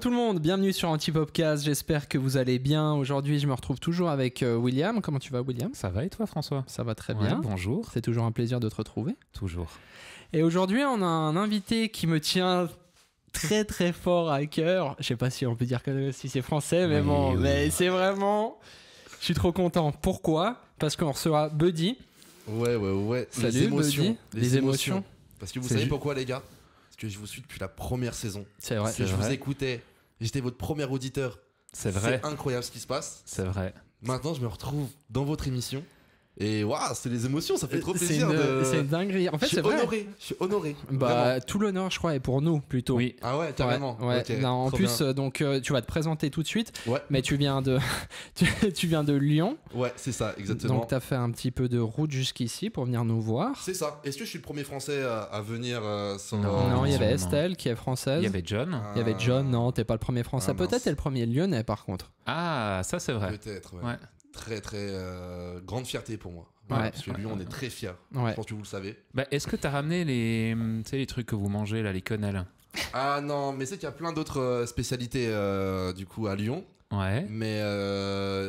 Bonjour tout le monde, bienvenue sur Antipopcast, j'espère que vous allez bien. Aujourd'hui je me retrouve toujours avec euh, William. Comment tu vas William Ça va et toi François Ça va très bien. Bonjour. C'est toujours un plaisir de te retrouver. Toujours. Et aujourd'hui on a un invité qui me tient très très fort à cœur. Je sais pas si on peut dire que si c'est français mais bon, mais c'est vraiment... Je suis trop content. Pourquoi Parce qu'on recevra Buddy. Ouais ouais ouais. Salut, les émotions. Buddy. Les, émotions. Parce que vous savez pourquoi les gars que je vous suis depuis la première saison. C'est vrai. Que je vous écoutais. J'étais votre premier auditeur. C'est vrai. C'est incroyable ce qui se passe. C'est vrai. Maintenant, je me retrouve dans votre émission. Et waouh, c'est les émotions, ça fait euh, trop plaisir. Euh, c'est de... dinguerie. En fait, c'est vrai. Honoré. Je suis honoré. Bah, tout l'honneur, je crois, est pour nous plutôt. Oui. Ah ouais, carrément. en plus, euh, donc, tu vas te présenter tout de suite. Ouais. Mais tu viens de, tu viens de Lyon. Ouais, c'est ça, exactement. Donc, t'as fait un petit peu de route jusqu'ici pour venir nous voir. C'est ça. Est-ce que je suis le premier Français à, venir sans... Non, il y avait Estelle qui est française. Il y avait John. Ah. Il y avait John. Non, t'es pas le premier Français. Ah, Peut-être t'es le premier Lyonnais, par contre. Ah, ça c'est vrai. Peut-être. ouais très très euh, grande fierté pour moi. Parce que Lyon on est très fiers. Je pense que vous le savez. Bah, est-ce que tu as ramené les, les trucs que vous mangez, là, les quenelles Ah non, mais c'est qu'il y a plein d'autres euh, spécialités euh, du coup à Lyon. Ouais. Mais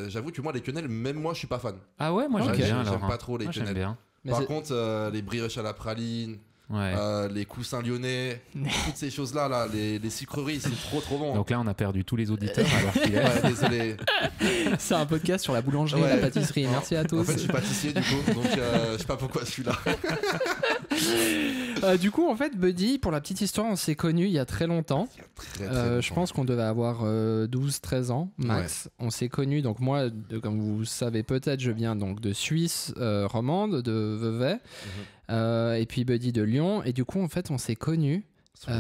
j'avoue que moi, les quenelles, même moi, je suis pas fan. Ah ouais, moi j'aime pas trop les quenelles. Par contre, les brioches à la praline, euh, les coussins lyonnais, toutes ces choses-là, là, les, sucreries, c'est trop trop bon. Donc là, on a perdu tous les auditeurs alors désolé. C'est un podcast sur la boulangerie et la pâtisserie. Merci à tous. En fait, je suis pâtissier du coup, donc euh, je sais pas pourquoi je suis là. Euh, du coup, en fait, Buddy, pour la petite histoire, on s'est connus il y a très longtemps. Euh, je pense qu'on devait avoir 12-13 euh, ans, max. On s'est connus, donc moi, comme vous savez peut-être, je viens donc de Suisse romande, de Vevey, mhm. et puis Buddy de Lyon. Et du coup, en fait, on s'est connus. Sur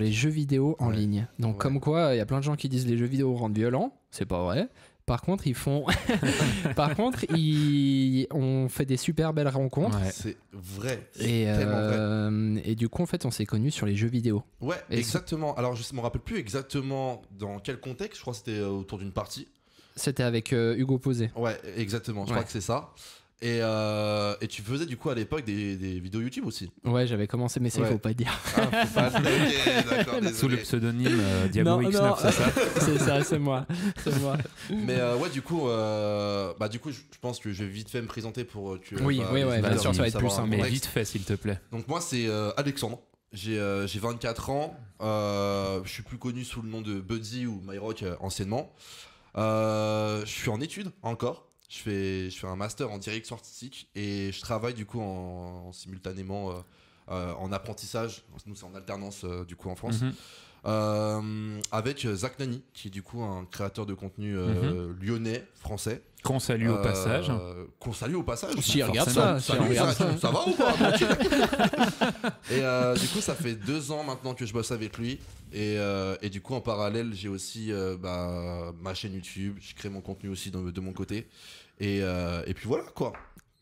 les, jeux vidéo, en ligne. Donc, comme quoi, il y a plein de gens qui disent les jeux vidéo rendent violents. C'est pas vrai. Par contre, ils font. Par contre, ils ont fait des super belles rencontres. C'est vrai. Et, tellement vrai. Euh, et du coup, en fait, on s'est connus sur les jeux vidéo. Ouais, exactement. Alors, je ne me rappelle plus exactement dans quel contexte. Je crois que c'était euh, autour d'une partie. C'était avec euh, Hugo Posé. Ouais, exactement. Je crois que c'est ça. Euh, et, tu faisais du coup à l'époque des, vidéos YouTube aussi. Ouais, j'avais commencé, mais ça il faut pas dire. Ah, sous le pseudonyme euh, 9 c'est ça C'est ça, c'est moi. Mais euh, ouais, du coup, euh, bah, du coup, je pense que je vais vite fait me présenter pour tu Oui, oui, bien sûr, ça va être plus simple. Mais vite fait, s'il te plaît. Donc moi, c'est Alexandre. J'ai 24 ans. je suis plus connu sous le nom de Buddy ou MyRock anciennement. je suis en études encore je fais, je fais un master en direction artistique et je travaille du coup en, simultanément euh, euh, en apprentissage. Nous, c'est en alternance euh, du coup en France. Mhm. Euh, avec euh, Zach Nani, qui est du coup un créateur de contenu euh, mhm. lyonnais, français. Qu'on salue au passage. Qu'on salue au passage. Si regarde ça, ça, va ou pas Et du coup, ça fait deux ans maintenant que je bosse avec lui. Et, et du coup, en parallèle, j'ai aussi bah, ma chaîne YouTube. Je crée mon contenu aussi de, mon côté. Et, puis voilà quoi.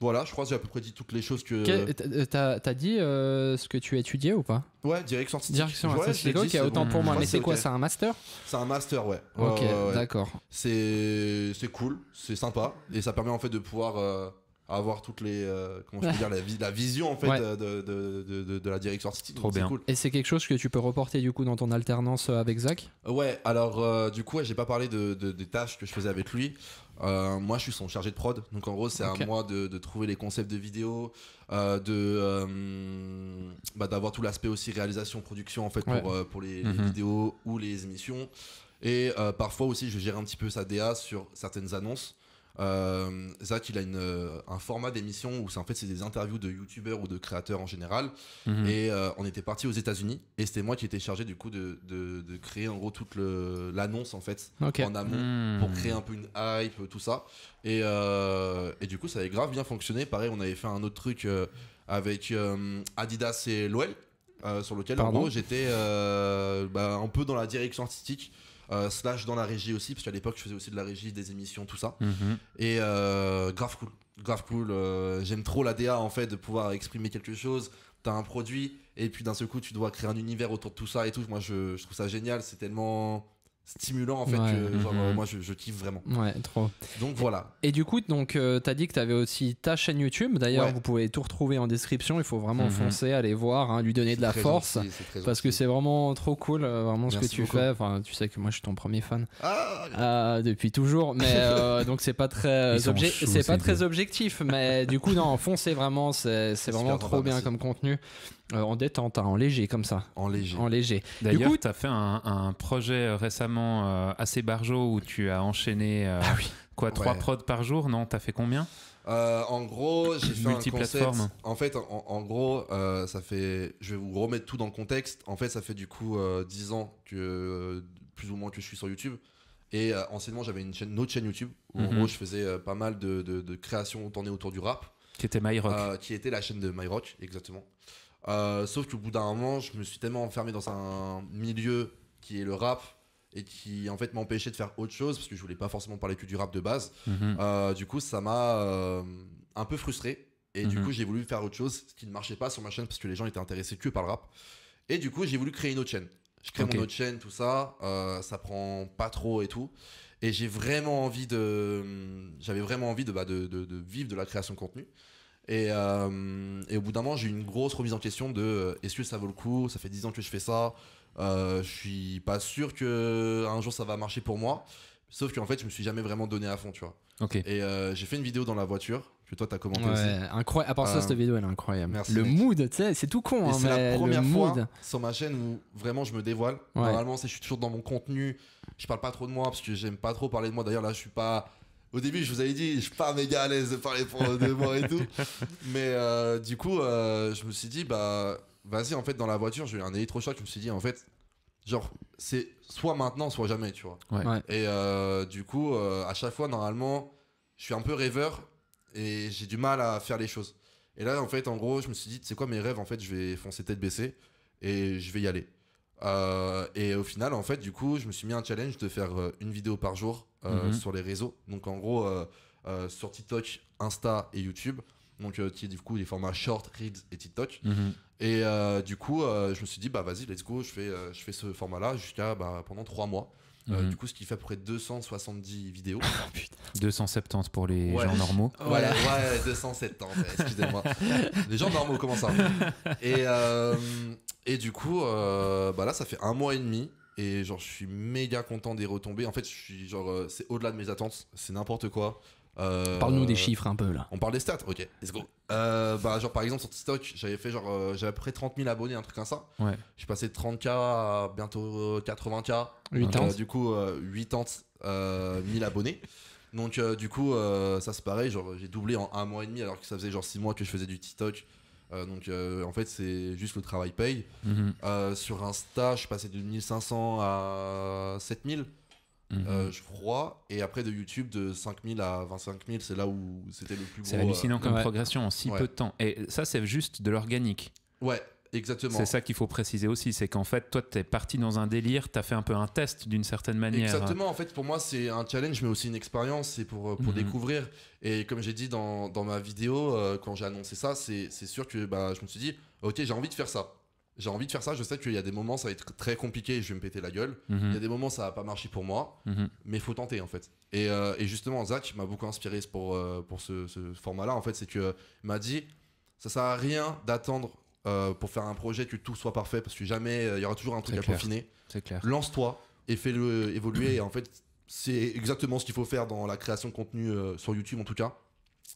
Voilà, je crois que j'ai à peu près dit toutes les choses que. Euh, t'as euh, as dit euh, ce que tu étudiais ou pas Ouais, direction artistique. Direction artistique, autant pour moi. Mais c'est quoi, c'est un master C'est un master, ouais. Ok, d'accord. C'est cool, c'est sympa, et ça permet en fait de pouvoir avoir toutes les. comment je peux dire la, la, vision en fait de, de, de, la direction artistique. Trop bien. Cool. Et c'est quelque chose que tu peux reporter du coup dans ton alternance avec Zach Ouais, alors du coup, j'ai pas parlé des tâches que je faisais avec lui. Euh, moi, je suis son chargé de prod. Donc, en gros, c'est à moi de, trouver les concepts de vidéo, euh, de euh, bah, d'avoir tout l'aspect aussi réalisation, production en fait pour, les, les, mhm. vidéos ou les émissions. Et parfois aussi, je gère un petit peu sa DA sur certaines annonces. Euh, Zach, il a euh, un format d'émission où c'est en fait c'est des interviews de youtubeurs ou de créateurs en général. Mhm. Et euh, on était parti aux États-Unis et c'était moi qui étais chargé du coup de, créer en gros toute l'annonce en fait en amont hmm. pour créer un peu une hype, tout ça. Et, du coup, ça avait grave bien fonctionné. Pareil, on avait fait un autre truc avec Adidas et l'OL. sur lequel j'étais bah, un peu dans la direction artistique euh, slash dans la régie aussi, parce qu'à l'époque je faisais aussi de la régie, des émissions, tout ça. Mhm. Et euh, grave cool, grave cool. Euh, j'aime trop la DA en fait de pouvoir exprimer quelque chose. T'as un produit et puis d'un seul coup tu dois créer un univers autour de tout ça et tout. Moi je, je trouve ça génial, c'est tellement stimulant en fait mm-hmm. moi je, kiffe vraiment ouais trop donc voilà et, du coup donc euh, t'as dit que t'avais aussi ta chaîne YouTube d'ailleurs vous pouvez tout retrouver en description il faut vraiment mm-hmm. foncer aller voir hein, lui donner de la force parce que c'est vraiment trop cool euh, vraiment ce que tu fais tu sais que moi je suis ton premier fan ah, ah, depuis toujours mais euh, donc c'est pas très c'est pas très objectif mais du coup non foncez vraiment c'est vraiment trop bien comme contenu euh, en détente, hein, en léger comme ça. En léger. En léger. D'ailleurs, tu as fait un, un projet euh, récemment euh, assez barjo où tu as enchaîné ah quoi, trois prod prods par jour, non Tu as fait combien en gros, j'ai fait un concept. En fait, en, gros, ça fait. Je vais vous remettre tout dans le contexte. En fait, ça fait du coup dix 10 ans que plus ou moins que je suis sur YouTube. Et anciennement, j'avais une, chaîne, une autre chaîne YouTube où mhm. je faisais pas mal de, de, de créations tournées autour du rap. Qui était MyRock. qui était la chaîne de MyRock, exactement. Euh, sauf qu'au bout d'un moment, je me suis tellement enfermé dans un milieu qui est le rap et qui en fait m'empêchait de faire autre chose parce que je voulais pas forcément parler que du rap de base. Mhm. Euh, du coup, ça m'a euh, un peu frustré et du mhm. coup, j'ai voulu faire autre chose, ce qui ne marchait pas sur ma chaîne parce que les gens étaient intéressés que par le rap. Et du coup, j'ai voulu créer une autre chaîne. Je crée mon autre chaîne, tout ça, ça prend pas trop et tout. Et j'ai vraiment envie j'avais vraiment envie bah, de, de, vivre de la création de contenu. Euh, et, au bout d'un moment, j'ai eu une grosse remise en question de euh, est-ce que ça vaut le coup Ça fait 10 ans que je fais ça. Euh, je suis pas sûr que un jour ça va marcher pour moi. Sauf qu'en fait, je me suis jamais vraiment donné à fond, tu vois. Et j'ai fait une vidéo dans la voiture que toi t'as commenté ouais, aussi. Incroyable. À part ça, cette vidéo, elle est incroyable. le mood, tu sais, c'est tout con. Hein, c'est la première fois sur ma chaîne où vraiment je me dévoile. Normalement, c'est je suis toujours dans mon contenu. Je parle pas trop de moi parce que j'aime pas trop parler de moi. D'ailleurs, là, je suis pas au début, je vous avais dit, je suis pas méga à l'aise de parler pour de moi et tout. Mais euh, du coup, euh, je me suis dit, bah, vas-y, en fait, dans la voiture, j'ai eu un électrochoc. Je me suis dit, en fait, genre, c'est soit maintenant, soit jamais, tu vois. Et euh, du coup, à chaque fois, normalement, je suis un peu rêveur et j'ai du mal à faire les choses. Et là, en fait, en gros, je me suis dit, c'est quoi mes rêves En fait, je vais foncer tête baissée et je vais y aller. et au final, en fait, du coup, je me suis mis un challenge de faire une vidéo par jour euh, mhm. sur les réseaux. Donc en gros, euh, euh, sur TikTok, Insta et YouTube. Donc qui est du coup, les formats short, reads et TikTok. Mhm. Et du coup, je me suis dit, bah vas-y, let's go, je fais, je fais ce format-là jusqu'à bah, pendant trois mois. Mhm. du coup, ce qui fait à peu près 270 vidéos. 270 pour les gens normaux. voilà. 270, excusez-moi. les gens normaux, comment ça Et, et du coup, bah là, ça fait un mois et demi et genre, je suis méga content des retombées. En fait, je suis genre, euh, c'est au-delà de mes attentes. C'est n'importe quoi. Euh, Parle-nous des chiffres un peu là. On parle des stats, ok, let's go. Euh, bah, genre par exemple sur TikTok, j'avais fait genre, j'avais près 30 000 abonnés, un truc comme ça. Ouais. Je suis passé de 30K à bientôt 80K. 8 Du coup, 80 1000 abonnés. Donc, du coup, ça c'est pareil, genre j'ai doublé en un mois et demi alors que ça faisait genre 6 mois que je faisais du TikTok. Euh, donc euh, en fait, c'est juste le travail paye. Mhm. Euh, sur Insta, je suis passé de 1500 à 7000. Mhm. je crois. Et après, de YouTube, de 5000 à 25000, c'est là où c'était le plus gros. C'est hallucinant comme progression en si peu de temps. Et ça, c'est juste de l'organique. Ouais. Exactement. C'est ça qu'il faut préciser aussi, c'est qu'en fait, toi, tu es parti dans un délire, tu as fait un peu un test d'une certaine manière. Exactement, en fait, pour moi, c'est un challenge, mais aussi une expérience, c'est pour, euh, pour mhm. découvrir. Et comme j'ai dit dans, dans, ma vidéo, euh, quand j'ai annoncé ça, c'est sûr que bah, je me suis dit, ok, j'ai envie de faire ça. J'ai envie de faire ça, je sais qu'il y a des moments, ça va être très compliqué je vais me péter la gueule. Mhm. Il y a des moments, ça va pas marché pour moi, mhm. mais il faut tenter, en fait. Euh, et, justement, Zach m'a beaucoup inspiré pour, pour ce, ce format-là, en fait, c'est qu'il m'a dit, ça sert à rien d'attendre euh, pour faire un projet que tout soit parfait parce que jamais euh, il y aura toujours un truc à peaufiner. C'est clair. Lance-toi et fais-le euh, évoluer. et en fait, c'est exactement ce qu'il faut faire dans la création de contenu sur YouTube en tout cas.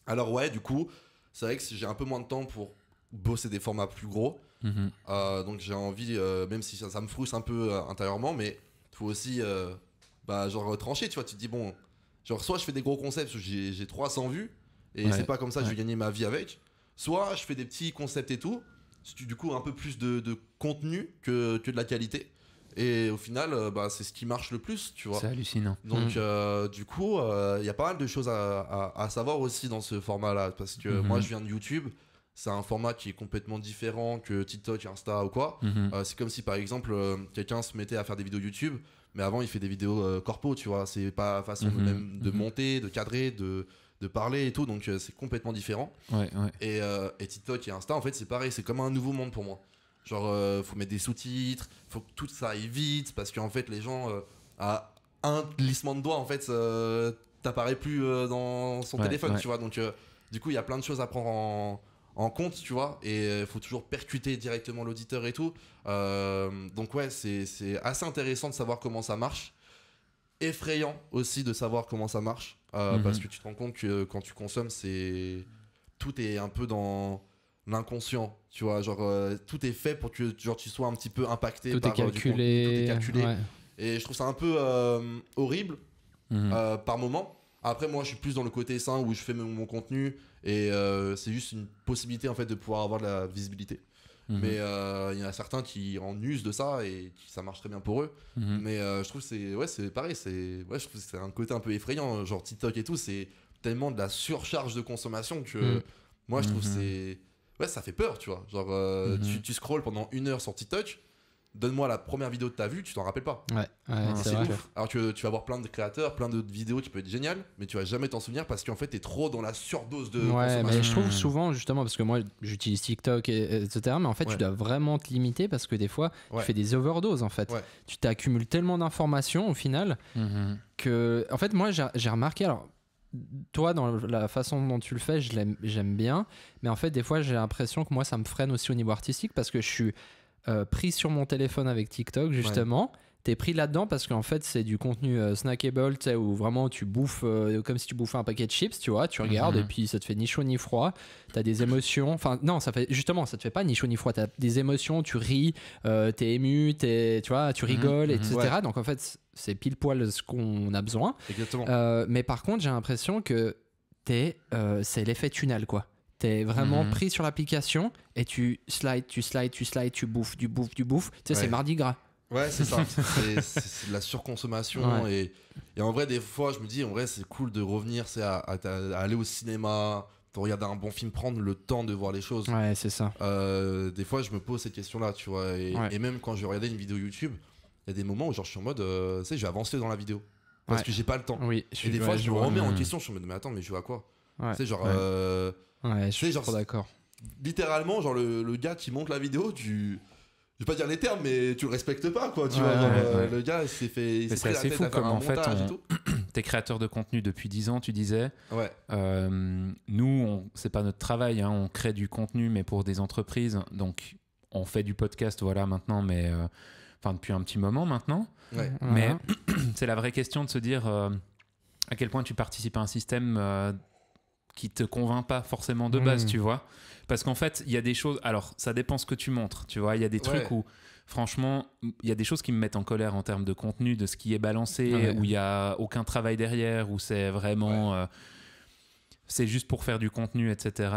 Alors ouais, du coup, c'est vrai que j'ai un peu moins de temps pour bosser des formats plus gros. Mhm. donc j'ai envie, même si ça, me frustre un peu intérieurement, mais il faut aussi bah, genre trancher, tu vois, tu te dis bon, genre soit je fais des gros concepts, j'ai 300 vues, et c'est pas comme ça que je vais gagner ma vie avec, soit je fais des petits concepts et tout, du coup un peu plus de, contenu que, que, de la qualité. Et au final, euh, bah, c'est ce qui marche le plus, tu vois. C'est hallucinant. Donc, mm. euh, du coup, il euh, y a pas mal de choses à, à, savoir aussi dans ce format-là. Parce que mhm. moi, je viens de YouTube. C'est un format qui est complètement différent que TikTok, Insta ou quoi. Mhm. c'est comme si, par exemple, quelqu'un se mettait à faire des vidéos YouTube, mais avant, il fait des vidéos corpo, tu vois. C'est pas façon mhm. même, de monter, de cadrer, de, de parler et tout, donc euh, c'est complètement différent. Ouais, ouais. Et, euh, et, TikTok et Insta, en fait, c'est pareil, c'est comme un nouveau monde pour moi. Genre, euh, faut mettre des sous-titres, faut que tout ça aille vite, parce qu'en fait, les gens, à un glissement de doigt, en fait, t'apparaît plus dans son téléphone, tu vois. Donc, du coup, il y a plein de choses à prendre en compte, tu vois, et il faut toujours percuter directement l'auditeur et tout. donc ouais, c'est assez intéressant de savoir comment ça marche. Effrayant aussi de savoir comment ça marche. Euh, mhm. parce que tu te rends compte que euh, quand tu consommes, c'est tout est un peu dans l'inconscient, tu vois, genre euh, tout est fait pour que genre tu sois un petit peu impacté tout est calculé, tout est calculé. Et je trouve ça un peu horrible mhm. par moment. Après, moi, je suis plus dans le côté sain où je fais mon, contenu et c'est juste une possibilité en fait de pouvoir avoir de la visibilité. Mhm. Mais euh, il y en a certains qui en usent de ça et ça marche très bien pour eux. Mhm. Mais euh, je trouve c'est ouais, c'est pareil, c'est ouais, je trouve c'est un côté un peu effrayant, genre TikTok et tout, c'est tellement de la surcharge de consommation que mhm. moi je trouve c'est ouais, ça fait peur, tu vois. Genre euh, tu, tu scrolles pendant une heure sur TikTok donne-moi la première vidéo de ta vue, tu t'en rappelles pas. Ouais, ah, c'est ouf. Alors tu vas voir plein de créateurs, plein de vidéos qui peuvent être géniales, mais tu vas jamais t'en souvenir parce qu'en fait, t'es trop dans la surdose de. Ouais, mais je trouve mmh. souvent, justement, parce que moi, j'utilise TikTok, et, etc., mais en fait, tu dois vraiment te limiter parce que des fois, tu fais des overdoses, en fait. Tu t'accumules tellement d'informations au final mmh. que. En fait, moi, j'ai remarqué, alors, toi, dans la façon dont tu le fais, j'aime bien. Mais en fait, des fois, j'ai l'impression que moi, ça me freine aussi au niveau artistique parce que je suis euh, pris sur mon téléphone avec TikTok, justement. T'es pris là-dedans parce qu'en fait, c'est du contenu euh, snackable, tu sais, où vraiment tu bouffes euh, comme si tu bouffais un paquet de chips, tu vois, tu mhm. regardes et puis ça te fait ni chaud ni froid. T'as des émotions, enfin, non, ça fait justement, ça te fait pas ni chaud ni froid. T'as des émotions, tu ris, t'es ému, es, tu vois, tu mhm, rigoles, mhm, etc. Donc en fait, c'est pile poil ce qu'on a besoin. Exactement. mais par contre, j'ai l'impression que c'est l'effet tunnel, quoi. T'es vraiment mhm. pris sur l'application et tu slides, tu slides, tu slides, tu bouffes, tu bouffes, tu bouffes. Tu sais, c'est mardi gras. Ouais, c'est ça. c'est de la surconsommation. Et, et, en vrai, des fois, je me dis, en vrai, c'est cool de revenir, c'est à, aller au cinéma, de regarder un bon film, prendre le temps de voir les choses. Ouais, c'est ça. Euh, des fois, je me pose cette question-là, tu vois. Et, même quand je regardais une vidéo YouTube, il y a des moments où genre, je suis en mode, euh, tu sais, je vais avancer dans la vidéo. Parce que j'ai pas le temps. Oui, je et des fois, je me remets en question, je en mode mais attends, mais je vois à quoi Tu sais, genre. Euh, je suis genre, d'accord. Littéralement, genre le, le, gars qui monte la vidéo, tu. Je vais pas dire les termes, mais tu le respectes pas, quoi. Tu le gars, il s'est fait. c'est assez fou comme en fait. On... T'es créateur de contenu depuis 10 ans, tu disais. Ouais. Euh, nous, on... c'est pas notre travail, hein, on crée du contenu, mais pour des entreprises. Donc, on fait du podcast, voilà, maintenant, mais. Euh, enfin, depuis un petit moment maintenant. Mais c'est la vraie question de se dire euh, à quel point tu participes à un système qui te convainc pas forcément de base, hmm. tu vois. Parce qu'en fait, il y a des choses. Alors, ça dépend ce que tu montres, tu vois. Il y a des trucs où, franchement, il y a des choses qui me mettent en colère en termes de contenu, de ce qui est balancé, ah où il y a aucun travail derrière, où c'est vraiment. Euh, c'est juste pour faire du contenu, etc.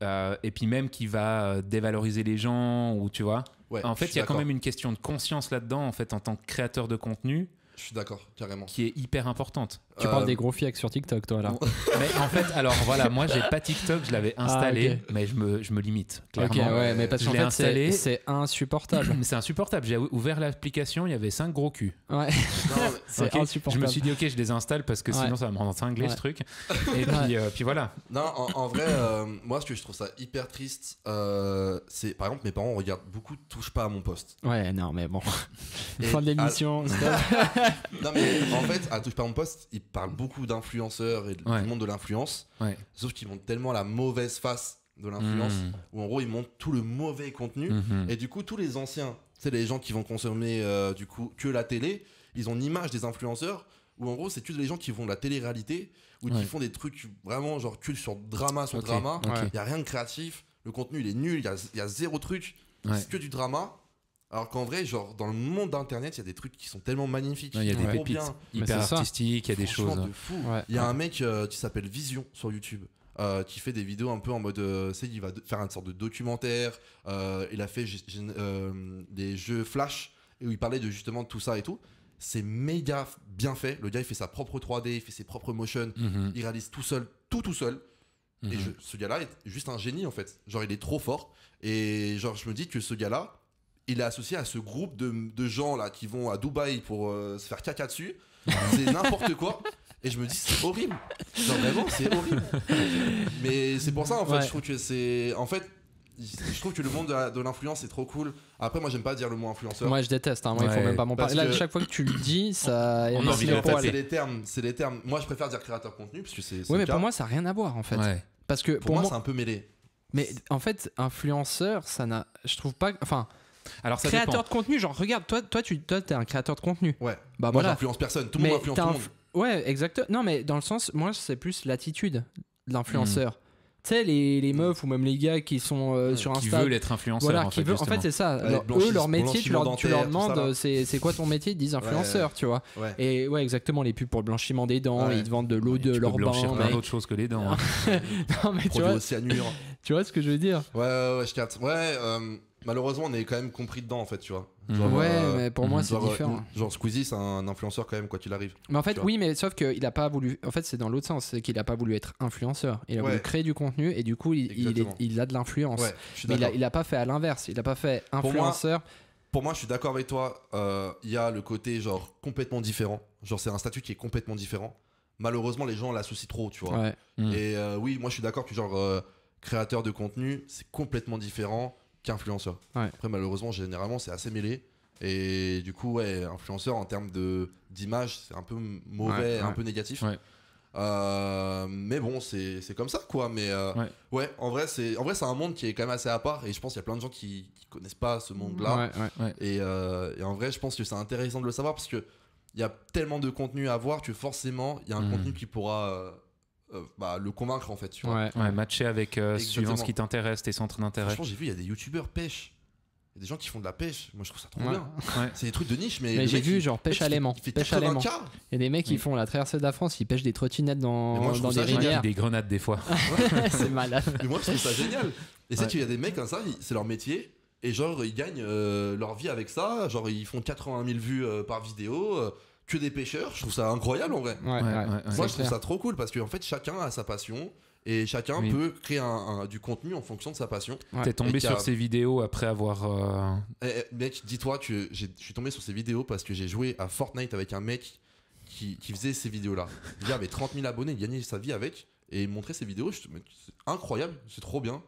Euh, et puis même qui va euh, dévaloriser les gens, ou tu vois. en fait, il y a quand même une question de conscience là-dedans, en fait, en tant que créateur de contenu. Je suis d'accord, carrément. Qui est hyper importante. Tu parles euh, des gros fiacs sur TikTok, toi, là. mais en fait, alors voilà, moi j'ai pas TikTok, je l'avais ah, installé, mais je me, je me limite. Ok, ouais, mais parce qu'en fait, installé... c'est insupportable. c'est insupportable. J'ai ouvert l'application, il y avait cinq gros culs. Ouais. c'est insupportable. Je me suis dit, ok, je les installe, parce que sinon ça va me rendre cinglé ce truc. Et puis, euh, puis, voilà. Non, en, vrai, euh, moi ce que je trouve ça hyper triste, c'est par exemple, mes parents regardent beaucoup Touche pas à mon poste. Ouais, non, mais bon. fin de l'émission. non, mais en fait, à Touche pas à mon poste, parlent beaucoup d'influenceurs et du monde de l'influence. Sauf qu'ils montrent tellement la mauvaise face de l'influence, hmm. où en gros ils montrent tout le mauvais contenu. Hmm. Et du coup, tous les anciens, c'est les gens qui vont consommer euh, du coup que la télé, ils ont une image des influenceurs où en gros c'est tous les gens qui vont de la télé-réalité ou qui font des trucs vraiment genre cul sur drama sur drama. Il n'y a rien de créatif, le contenu il est nul, il y a, y a, zéro truc, c'est que du drama. Alors qu'en vrai, genre dans le monde d'internet, il y a des trucs qui sont tellement magnifiques. Il y a des hyper artistiques, il y a des choses. Il y a un mec euh, qui s'appelle Vision sur YouTube. Euh, qui fait des vidéos un peu en mode, c'est euh, il va faire une sorte de documentaire. il a fait des jeux Flash où il parlait de justement de tout ça et tout. C'est méga bien fait. Le gars il fait sa propre 3D, il fait ses propres motions, mhm. il réalise tout seul, tout tout seul. Et mhm. ce gars-là est juste un génie en fait. Genre il est trop fort. Et genre je me dis que ce gars-là, il est associé à ce groupe de, gens là qui vont à Dubaï pour euh, se faire caca dessus. C'est n'importe quoi. Et je me dis, c'est horrible. Genre, vraiment, c'est horrible. Mais c'est pour ça, en fait, je trouve que c'est. En fait, je trouve que le monde de l'influence est trop cool. Après, moi, j'aime pas dire le mot influenceur. Moi, je déteste. Hein. il faut même pas m'en parler. Là, chaque fois que tu le dis, ça. On C'est les termes. C'est les termes. Moi, je préfère dire créateur contenu parce que c'est. Oui, mais pour moi, ça n'a rien à voir en fait. Parce que pour, moi... c'est un peu mêlé. Mais en fait, influenceur, ça n'a. Je trouve pas. Enfin. Alors ça créateur de contenu, genre regarde, toi, toi tu toi, es un créateur de contenu. Ouais. Bah, moi j'influence personne, tout le monde influence tout le monde. Ouais, exactement. Non, mais dans le sens, moi c'est plus l'attitude de l'influenceur. Mm. Tu sais, les, les, meufs ou même les gars qui sont euh, sur Insta. Qui veulent être influenceur Voilà, en qui fait, veut, en fait, c'est ça. eux, leur métier, tu leur, demandes c'est quoi ton métier Ils disent influenceur, tu vois. Et ouais, exactement, les pubs pour le blanchiment des dents, ils te vendent de l'eau de leur bain. blanchir plein d'autres choses que les dents. Hein. non, mais tu vois. tu vois ce que je veux dire Ouais, ouais, je capte. Ouais, euh, malheureusement, on est quand même compris dedans, en fait, tu vois. Mhm. ouais, euh, mais pour moi, c'est différent. Euh, genre, Squeezie, c'est un influenceur quand même, quoi tu l'arrives Mais en fait, oui, mais sauf qu'il a pas voulu. En fait, c'est dans l'autre sens, c'est qu'il a pas voulu être influenceur. Il a voulu créer du contenu et du coup, il, il, a de l'influence. mais il a, pas fait à l'inverse. Il a pas fait influenceur. Pour moi, je suis d'accord avec toi. Euh, il y a le côté, genre, complètement différent. Genre, c'est un statut qui est complètement différent. Malheureusement, les gens l'associent trop, tu vois. Mm. Et oui, moi, je suis d'accord que, genre, créateur de contenu, c'est complètement différent influenceur, Après, malheureusement, généralement, c'est assez mêlé. Et du coup, ouais, influenceur en termes d'image, c'est un peu mauvais, un peu négatif. Euh, mais bon, c'est comme ça, quoi. Mais euh, ouais. en vrai, c'est un monde qui est quand même assez à part. Et je pense qu'il y a plein de gens qui, qui connaissent pas ce monde-là. Euh, et, en vrai, je pense que c'est intéressant de le savoir parce que il y a tellement de contenu à voir que forcément, il y a un mm. contenu qui pourra euh, bah, le convaincre en fait. Tu vois. Ouais, matcher avec euh, suivant ce qui t'intéresse, tes centres d'intérêt. Franchement, j'ai vu, il y a des youtubeurs pêche. Il y a des gens qui font de la pêche. Moi, je trouve ça trop bien. C'est des trucs de niche, mais. mais j'ai vu, genre, pêche à l'aimant. Pêche Il y a des mecs qui font la traversée de la France, ils pêchent des trottinettes dans, dans des rivières. des grenades, des fois. c'est malade. Mais moi, je trouve ça génial. Et c'est tu y a des mecs comme hein, ça, c'est leur métier. Et genre, ils gagnent euh, leur vie avec ça. Genre, ils font 80 000 vues par vidéo que des pêcheurs. Je trouve ça incroyable en vrai. Moi, je trouve ça trop cool parce que fait, chacun a sa passion et chacun peut créer du contenu en fonction de sa passion. T'es tombé sur ces vidéos après avoir. Euh, eh, eh, mec, dis-toi que je suis tombé sur ces vidéos parce que j'ai joué à Fortnite avec un mec qui, qui faisait ces vidéos-là. Il avait 30 000 abonnés, il gagnait sa vie avec et montrait ses vidéos. C'est incroyable, c'est trop bien.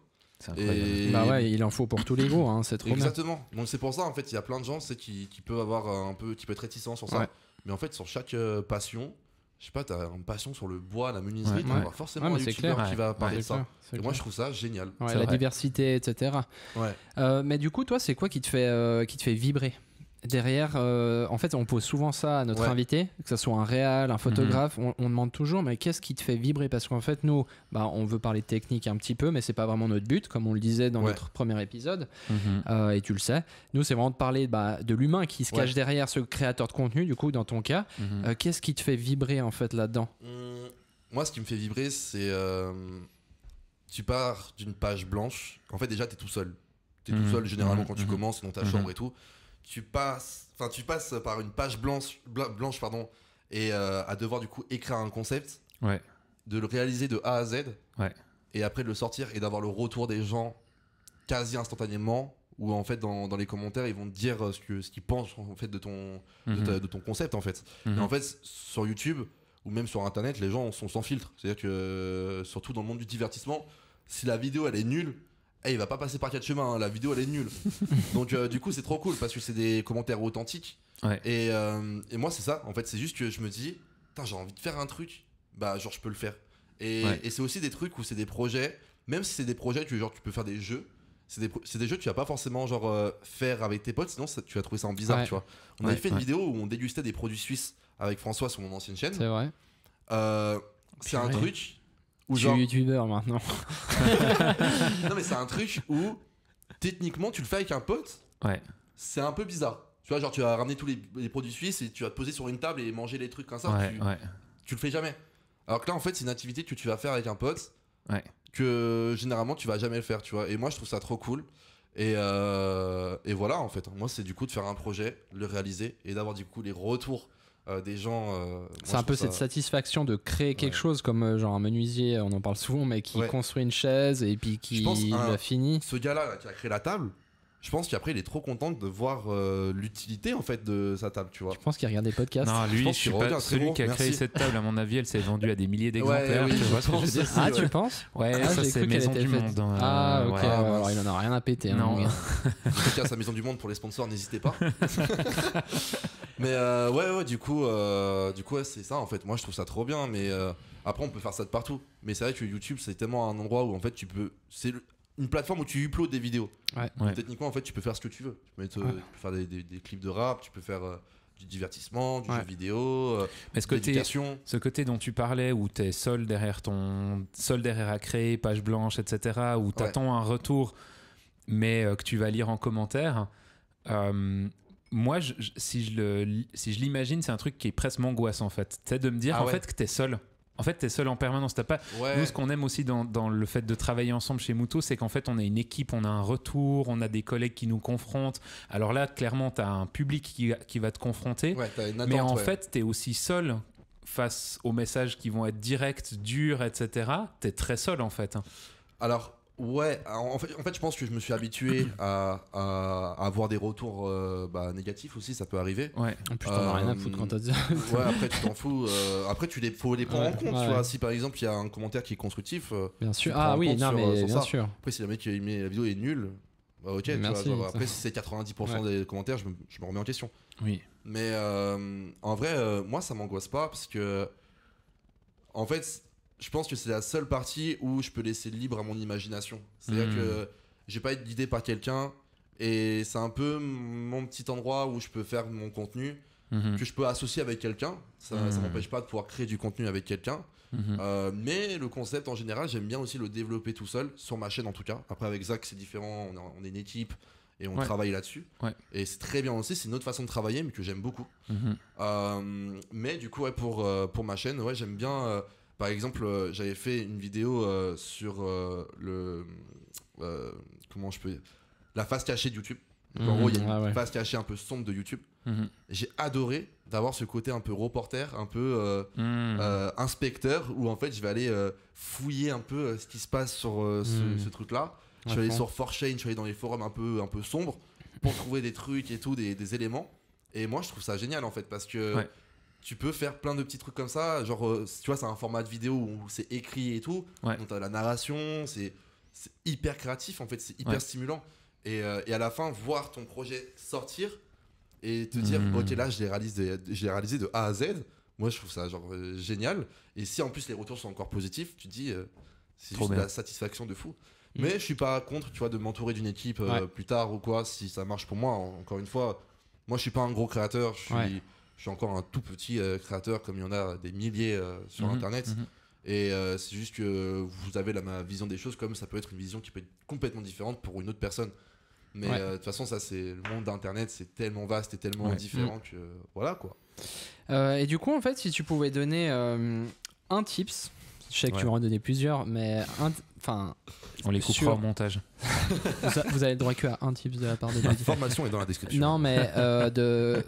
Bah ouais, il en faut pour tous les goûts, hein, c'est trop Exactement. c'est pour ça, en fait, il y a plein de gens c'est qui, qui peuvent avoir un peu, qui être réticents sur ça. Mais en fait, sur chaque euh, passion, je sais pas, t'as une passion sur le bois, la menuiserie, forcément un youtubeur qui va parler de ça. moi, je trouve ça génial. la diversité, etc. Euh, mais du coup, toi, c'est quoi qui te fait, euh, qui te fait vibrer derrière, euh, en fait, on pose souvent ça à notre invité, que ce soit un réal, un photographe, mhm. on, demande toujours, mais qu'est-ce qui te fait vibrer Parce qu'en fait, nous, bah, on veut parler technique un petit peu, mais c'est pas vraiment notre but, comme on le disait dans notre premier épisode, mhm. euh, et tu le sais. Nous, c'est vraiment de parler bah, de l'humain qui se cache derrière ce créateur de contenu, du coup, dans ton cas. Mhm. Euh, qu'est-ce qui te fait vibrer, en fait, là-dedans mmh. Moi, ce qui me fait vibrer, c'est. tu pars d'une page blanche. En fait, déjà, tu es tout seul. Tu es tout seul, généralement, quand tu commences, dans ta chambre et tout tu passes, enfin tu passes par une page blanche, blanche pardon, et euh, à devoir du coup écrire un concept, de le réaliser de A à Z, et après de le sortir et d'avoir le retour des gens quasi instantanément, où en fait dans, dans les commentaires ils vont te dire euh, ce que ce qu'ils pensent en fait de ton de, mhm. ton concept en fait. mais mhm. en fait sur YouTube ou même sur internet les gens sont sans filtre, c'est-à-dire que euh, surtout dans le monde du divertissement, si la vidéo elle est nulle et eh, il va pas passer par quatre chemins, hein. la vidéo elle est nulle. Donc euh, du coup c'est trop cool parce que c'est des commentaires authentiques. Et, euh, et, moi c'est ça, en fait c'est juste que je me dis, j'ai envie de faire un truc, bah genre je peux le faire. Et, et c'est aussi des trucs où c'est des projets, même si c'est des projets genre tu peux faire des jeux, c'est des, des, jeux que tu vas pas forcément genre euh, faire avec tes potes, sinon ça, tu vas trouver ça bizarre, tu vois. On avait fait une vidéo où on dégustait des produits suisses avec François sur mon ancienne chaîne. C'est vrai. c'est un truc ou genre... youtubeur maintenant. non, mais c'est un truc où techniquement tu le fais avec un pote. Ouais. C'est un peu bizarre. Tu vois, genre tu vas ramener tous les, produits suisses et tu vas te poser sur une table et manger les trucs comme ça. tu, le fais jamais. Alors que là, en fait, c'est une activité que tu vas faire avec un pote. Ouais. Que généralement tu vas jamais le faire, tu vois. Et moi, je trouve ça trop cool. Et, euh, et voilà, en fait. Moi, c'est du coup de faire un projet, le réaliser et d'avoir du coup les retours euh, des gens. Euh, c'est un peu cette satisfaction de créer quelque chose comme euh, genre un menuisier, on en parle souvent, mais qui construit une chaise et puis qui l'a finit Ce gars-là là, qui a créé la table, je pense qu'après, il est trop content de voir euh, l'utilité en fait de sa table, tu vois. Je pense qu'il regarde des podcasts. Non, lui, je pense suis pas celui qui a créé cette table. À mon avis, elle s'est vendue à des milliers d'exemplaires. ah, tu penses Ouais, ah, ça c'est Maison du Monde. Hein. ah, ok. alors, il en a rien à péter. Hein, non. Hein, en tout cas, sa Maison du Monde pour les sponsors, n'hésitez pas. mais euh, ouais, ouais, du coup, euh, du coup, c'est ça. En fait, moi, je trouve ça trop bien. Mais après, on peut faire ça de partout. Mais c'est vrai que YouTube, c'est tellement un endroit où en fait, tu peux. C'est une plateforme où tu uploads des vidéos. Techniquement, en fait, tu peux faire ce que tu veux. Tu peux, euh, faire des, clips de rap, tu peux faire euh, du divertissement, du jeu vidéo, euh, Mais ce de côté, Ce côté dont tu parlais, où tu es seul derrière ton. seul derrière à créer, page blanche, etc., où tu attends un retour, mais que tu vas lire en commentaire. moi, je, si je l'imagine, c'est un truc qui est presque m'angoisse en fait. C'est de me dire ah en fait que tu es seul en fait, tu es seul en permanence. T'as pas... Nous, ce qu'on aime aussi dans, le fait de travailler ensemble chez Muto, c'est qu'en fait, on a une équipe, on a un retour, on a des collègues qui nous confrontent. Alors là, clairement, tu as un public qui, va te confronter. mais en fait, tu es aussi seul face aux messages qui vont être directs, durs, etc. Tu es très seul, en fait. Alors, Ouais, en fait, en fait, je pense que je me suis habitué à, avoir des retours euh, bah, négatifs aussi, ça peut arriver. Ouais, en plus, t'en as rien à foutre quand t'as dit. Euh, ouais, après, tu t'en fous. Euh, après, tu les, faut les prendre en compte, tu vois. Si par exemple, il y a un commentaire qui est constructif. Bien sûr, ah oui, non, mais bien sûr. Après, si le mec, a aimé la vidéo est nulle, bah, ok, Merci, après, si c'est 90% des commentaires, je me, je me, remets en question. Oui. Mais en vrai, moi, ça m'angoisse pas parce que. En fait, je pense que c'est la seule partie où je peux laisser libre à mon imagination. C'est-à-dire je hmm. que j'ai pas être guidé par quelqu'un et c'est un peu mon petit endroit où je peux faire mon contenu mhm. que je peux associer avec quelqu'un. Ça, ne hmm. m'empêche pas de pouvoir créer du contenu avec quelqu'un. Mhm. Euh, mais le concept en général, j'aime bien aussi le développer tout seul, sur ma chaîne en tout cas. Après, avec Zach, c'est différent, on est, une équipe et on travaille là-dessus. Et c'est très bien aussi, c'est une autre façon de travailler, mais que j'aime beaucoup. Mhm. Euh, mais du coup, pour, euh, pour ma chaîne, ouais, j'aime bien par exemple, euh, j'avais fait une vidéo euh, sur euh, le. comment je peux. La face cachée de YouTube. en mhm, gros, il y a une face cachée un peu sombre de YouTube. Mhm. J'ai adoré d'avoir ce côté un peu reporter, un peu mhm. inspecteur, où en fait je vais aller fouiller un peu ce qui se passe sur ce, truc-là. Je vais aller sur 4 je suis allé dans les forums un peu, un peu sombres pour trouver des trucs et tout, des, éléments. Et moi je trouve ça génial en fait, parce que tu peux faire plein de petits trucs comme ça. Genre, euh, tu vois, c'est un format de vidéo où c'est écrit et tout. Ouais. tu as la narration, c'est hyper créatif en fait, c'est hyper stimulant. Et, euh, et, à la fin, voir ton projet sortir et te dire, hmm. ok, là, je l'ai réalisé, réalisé de A à Z. Moi, je trouve ça genre euh, génial. Et si en plus les retours sont encore positifs, tu te dis, c'est juste la satisfaction de fou. Hmm. Mais je suis pas contre, tu vois, de m'entourer d'une équipe plus tard ou quoi, si ça marche pour moi. Encore une fois, moi, je suis pas un gros créateur. Je suis je suis encore un tout petit euh, créateur comme il y en a des milliers euh, sur mhm, Internet. Mhm. Et euh, c'est juste que vous avez la ma vision des choses, comme ça peut être une vision qui peut être complètement différente pour une autre personne. Mais de toute façon, ça, c'est le monde d'Internet, c'est tellement vaste et tellement différent mm. que voilà quoi. et du coup, en fait, si tu pouvais donner un tips, je sais que tu vas en donner plusieurs, mais enfin, on les coupera sur... au montage. vous, avez le droit que à un tips de la part de. La formation est dans la description. Non, mais de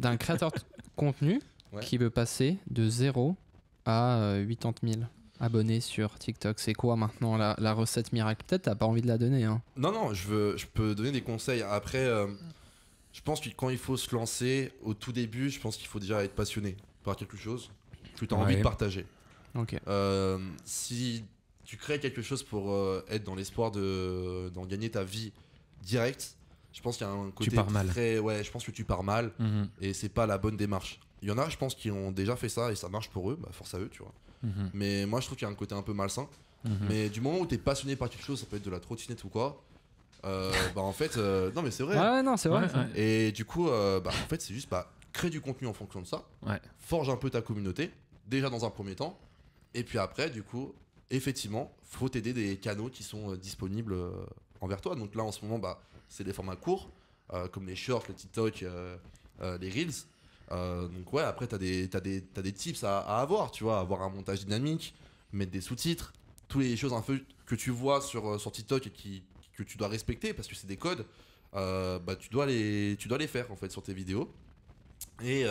d'un créateur de contenu qui veut passer de 0 à 80 euh, 000 abonnés sur TikTok. C'est quoi maintenant la, recette miracle Peut-être t'as pas envie de la donner. Hein. Non, non, je, veux, je peux donner des conseils. Après, euh, je pense que quand il faut se lancer, au tout début, je pense qu'il faut déjà être passionné par quelque chose que tu as envie de partager. Ok. Euh, si tu crées quelque chose pour être dans l'espoir d'en gagner ta vie directe, je pense qu'il y a un côté très. Ouais, je pense que tu pars mal mhm. et c'est pas la bonne démarche. Il y en a, je pense, qui ont déjà fait ça et ça marche pour eux, bah, force à eux, tu vois. Mhm. Mais moi, je trouve qu'il y a un côté un peu malsain. Mhm. Mais du moment où t'es passionné par quelque chose, ça peut être de la trottinette ou quoi. Euh, bah en fait, euh, non mais c'est vrai. Ouais, non, c'est vrai. Et du coup, euh, bah en fait, c'est juste bah, crée du contenu en fonction de ça. Forge un peu ta communauté, déjà dans un premier temps. Et puis après, du coup, effectivement, faut t'aider des canaux qui sont disponibles envers toi. Donc là, en ce moment, bah, c'est des formats courts, euh, comme les shorts, les TikTok, euh, euh, les Reels. donc ouais, après, tu as des, des tips à, à, avoir, tu vois, avoir un montage dynamique, mettre des sous-titres, toutes les choses un peu que tu vois sur, sur TikTok et qui, que tu dois respecter parce que c'est des codes, bah, tu, dois les, tu dois les faire en fait sur tes vidéos. Et,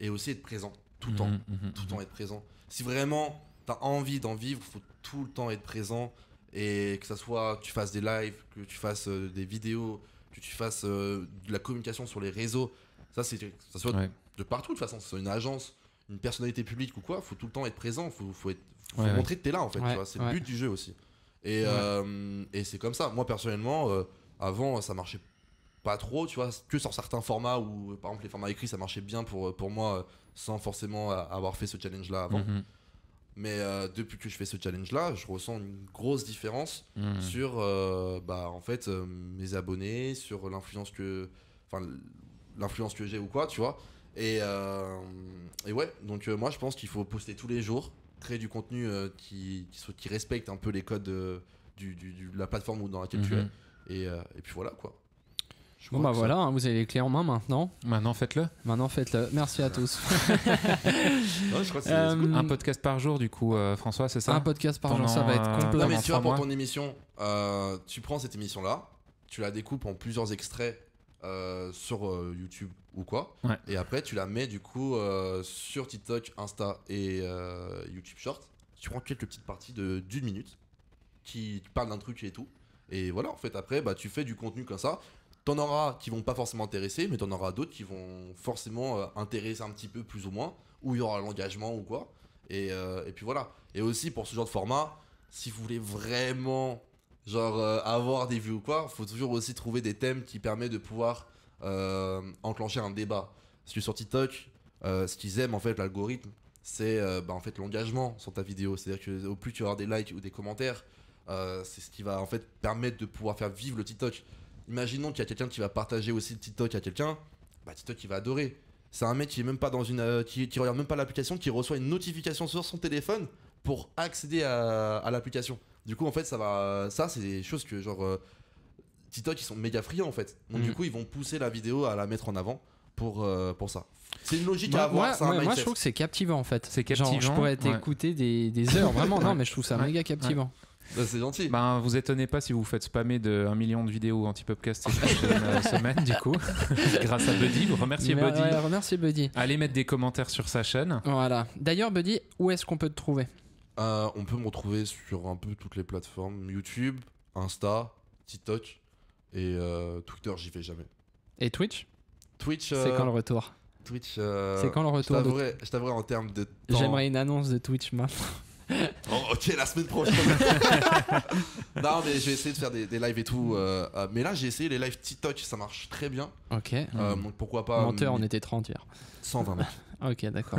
et aussi être présent, tout le mhm, temps, mhm, tout le mhm. temps être présent. Si vraiment tu as envie d'en vivre, faut tout le temps être présent. Et que ça soit que tu fasses des lives, que tu fasses euh, des vidéos, que tu fasses euh, de la communication sur les réseaux, ça c'est ça soit de partout de toute façon, soit une agence, une personnalité publique ou quoi, faut tout le temps être présent, faut faut, être, montrer que t'es là en fait, c'est le but du jeu aussi. Et, euh, et c'est comme ça. Moi personnellement, avant ça marchait pas trop, tu vois, que sur certains formats ou par exemple les formats écrits ça marchait bien pour pour moi sans forcément avoir fait ce challenge là avant. Mm-hmm. Mais euh, depuis que je fais ce challenge-là, je ressens une grosse différence hmm. sur euh, bah, en fait, euh, mes abonnés, sur l'influence que, l'influence que j'ai ou quoi, tu vois. Et, et ouais, donc moi je pense qu'il faut poster tous les jours, créer du contenu qui, qui, respecte un peu les codes du, de la plateforme dans laquelle tu hmm. es. et puis voilà quoi bon, bah voilà, hein, vous avez les clés en main maintenant. Maintenant, faites-le. Maintenant, faites-le. Merci à tous. Euh, un podcast par jour, du coup, euh, François, c'est ça Un podcast par jour, ça va être euh, complet. Non, mais tu vois, pour ton émission, tu prends cette émission-là, tu la découpes en plusieurs extraits sur YouTube ou quoi, et après, tu la mets, du coup, sur TikTok, Insta et YouTube Short. Tu prends quelques petites parties d'une minute qui parle d'un truc et tout. Et voilà, en fait, après, bah, tu fais du contenu comme ça. T'en auras qui vont pas forcément intéresser, mais t'en auras d'autres qui vont forcément euh, intéresser un petit peu plus ou moins, où il y aura l'engagement ou quoi. Euh, et, puis voilà. Et aussi pour ce genre de format, si vous voulez vraiment genre euh, avoir des vues ou quoi, faut toujours aussi trouver des thèmes qui permettent de pouvoir enclencher un débat. Parce que sur TikTok, ce qu'ils aiment en fait l'algorithme, c'est bah, en fait l'engagement sur ta vidéo. C'est-à-dire que au plus tu vas des likes ou des commentaires, c'est ce qui va en fait permettre de pouvoir faire vivre le TikTok. Imaginons qu'il y a quelqu'un qui va partager aussi le TikTok à quelqu'un, bah TikTok il va adorer. C'est un mec qui est même pas dans une, euh, qui, regarde même pas l'application, qui reçoit une notification sur son téléphone pour accéder à, l'application. Du coup en fait ça va, ça c'est des choses que genre euh, TikTok ils sont méga friands en fait. Donc du mm. coup ils vont pousser la vidéo à la mettre en avant pour, euh, pour ça. C'est une logique à avoir. Moi, je trouve que c'est captivant en fait. C'est captivant. Genre, je pourrais t'écouter des, des, heures vraiment. non mais je trouve ça méga captivant. Bah, c'est gentil. Bah vous étonnez pas si vous vous faites spammer de 1 million de vidéos anti-popcast cette euh, semaine, du coup. Grâce à Buddy. Vous remerciez Buddy. Buddy. Allez mettre des commentaires sur sa chaîne. Voilà. D'ailleurs, Buddy, où est-ce qu'on peut te trouver euh, On peut me retrouver sur un peu toutes les plateformes YouTube, Insta, TikTok et euh, Twitter, j'y vais jamais. Et Twitch Twitch. C'est quand le retour Twitch. c'est quand le retour Je t'avouerai en termes de. J'aimerais une annonce de Twitch maintenant ok, la semaine prochaine. non, mais j'ai essayé de faire des, lives et tout. Euh, euh, mais là, j'ai essayé les lives TikTok, ça marche très bien. Ok. Euh, donc pourquoi pas. Menteur, on était 30 hier. 120 Ok, d'accord.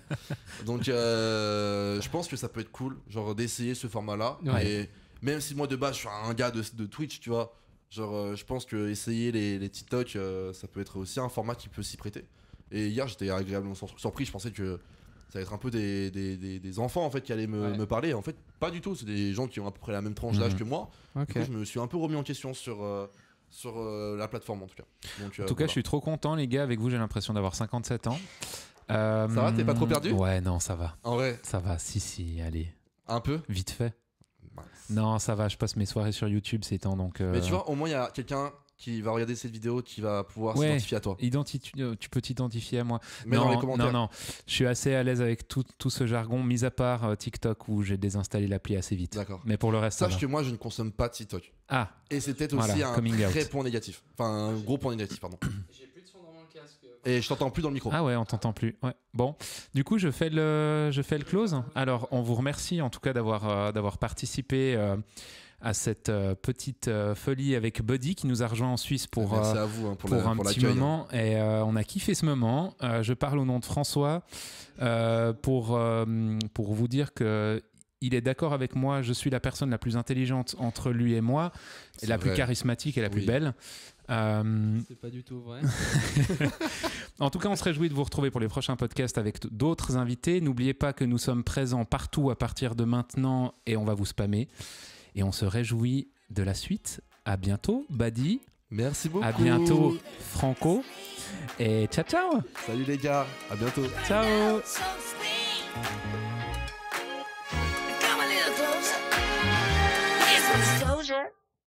donc je pense que ça peut être cool, genre d'essayer ce format-là. Et même si moi de base, je suis un gars de, Twitch, tu vois. Genre, je pense que essayer les, les TikTok, ça peut être aussi un format qui peut s'y prêter. Et hier, j'étais agréablement surpris. Je pensais que ça va être un peu des, des, des, enfants en fait qui allaient me, me, parler. En fait, pas du tout. C'est des gens qui ont à peu près la même tranche d'âge mhm. que moi. je me suis un peu remis en question sur. Euh, sur euh, la plateforme en tout cas. Donc, en euh, tout cas, je suis trop content les gars avec vous, j'ai l'impression d'avoir 57 ans. ça va, t'es pas trop perdu Ouais, non, ça va. En vrai Ça va, si, si, allez. Un peu Vite fait. Non, ça va, je passe mes soirées sur YouTube ces temps donc. Mais tu vois, au moins il y a quelqu'un qui va regarder cette vidéo qui va pouvoir s'identifier à toi. Euh, tu peux t'identifier à moi. Mais non, dans les commentaires. non, non, je suis assez à l'aise avec tout, tout ce jargon, mis à part euh, TikTok où j'ai désinstallé l'appli assez vite. D'accord. Mais pour le reste, sache que moi je ne consomme pas TikTok. Ah. Et c'était aussi un très point négatif, enfin un gros point négatif, pardon. J'ai plus de son dans mon casque. Euh, Et je t'entends plus dans le micro. Ah ouais, on t'entend plus. Ouais. Bon, du coup, je fais le, je fais le close. Alors, on vous remercie en tout cas d'avoir, d'avoir participé à cette euh, petite euh, folie avec Buddy qui nous a rejoint en Suisse pour, euh, hein, pour, un petit hein. moment. Et on a kiffé ce moment. je parle au nom de François pour, pour vous dire que il est d'accord avec moi, je suis la personne la plus intelligente entre lui et moi, la plus charismatique et la plus belle. C'est pas du tout vrai. en tout cas, on se réjouit de vous retrouver pour les prochains podcasts avec d'autres invités. N'oubliez pas que nous sommes présents partout à partir de maintenant et on va vous spammer. Et on se réjouit de la suite. À bientôt, Badi. Merci beaucoup. À bientôt, Franco. Et ciao, ciao. Salut les gars. À bientôt. Ciao.